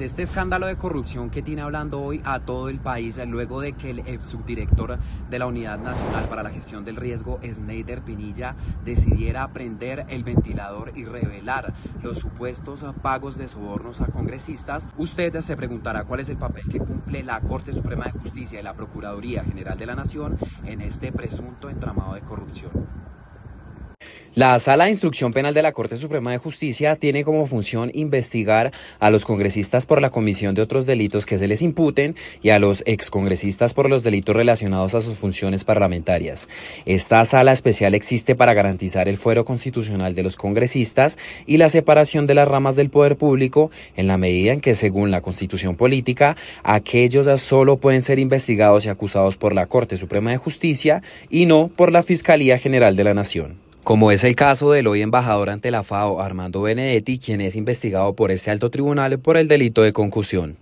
Este escándalo de corrupción que tiene hablando hoy a todo el país, luego de que el subdirector de la Unidad Nacional para la Gestión del Riesgo, Snyder Pinilla, decidiera prender el ventilador y revelar los supuestos pagos de sobornos a congresistas, usted se preguntará cuál es el papel que cumple la Corte Suprema de Justicia y la Procuraduría General de la Nación en este presunto entramado de corrupción. La Sala de Instrucción Penal de la Corte Suprema de Justicia tiene como función investigar a los congresistas por la comisión de otros delitos que se les imputen y a los excongresistas por los delitos relacionados a sus funciones parlamentarias. Esta sala especial existe para garantizar el fuero constitucional de los congresistas y la separación de las ramas del poder público en la medida en que, según la Constitución política, aquellos solo pueden ser investigados y acusados por la Corte Suprema de Justicia y no por la Fiscalía General de la Nación. Como es el caso del hoy embajador ante la FAO, Armando Benedetti, quien es investigado por este alto tribunal por el delito de concusión.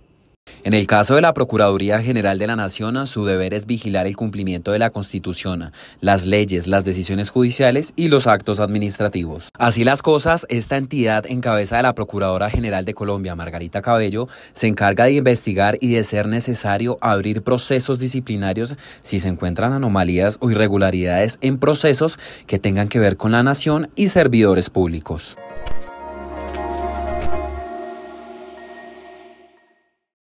En el caso de la Procuraduría General de la Nación, su deber es vigilar el cumplimiento de la Constitución, las leyes, las decisiones judiciales y los actos administrativos. Así las cosas, esta entidad en cabeza de la Procuradora General de Colombia, Margarita Cabello, se encarga de investigar y de ser necesario abrir procesos disciplinarios si se encuentran anomalías o irregularidades en procesos que tengan que ver con la nación y servidores públicos.